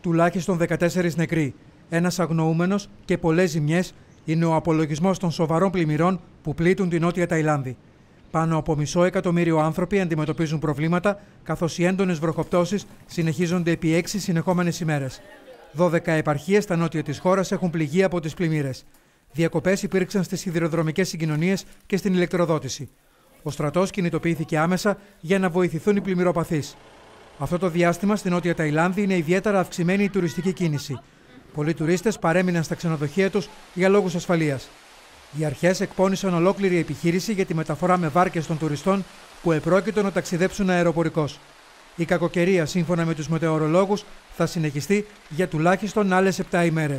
τουλάχιστον 14 νεκροί, ένας αγνοούμενος και πολλές ζημιές είναι ο απολογισμός των σοβαρών πλημμυρών που πλήττουν την Νότια Ταϊλάνδη. Πάνω από μισό εκατομμύριο άνθρωποι αντιμετωπίζουν προβλήματα, καθώς οι έντονες βροχοπτώσεις συνεχίζονται επί έξι συνεχόμενες ημέρες. 12 επαρχίες στα νότια της χώρας έχουν πληγεί από τις πλημμύρες. Διακοπές υπήρξαν στις σιδηροδρομικές συγκοινωνίες και στην ηλεκτροδότηση. Ο στρατός κινητοποιήθηκε άμεσα για να βοηθηθούν οι πλημμυροπαθείς. Αυτό το διάστημα στην Νότια Ταϊλάνδη είναι ιδιαίτερα αυξημένη η τουριστική κίνηση. Πολλοί τουρίστες παρέμειναν στα ξενοδοχεία τους για λόγους ασφαλείας. Οι αρχές εκπώνησαν ολόκληρη επιχείρηση για τη μεταφορά με βάρκες των τουριστών που επρόκειτο να ταξιδέψουν αεροπορικώς. Η κακοκαιρία, σύμφωνα με τους μετεωρολόγους, θα συνεχιστεί για τουλάχιστον άλλες 7 ημέρε.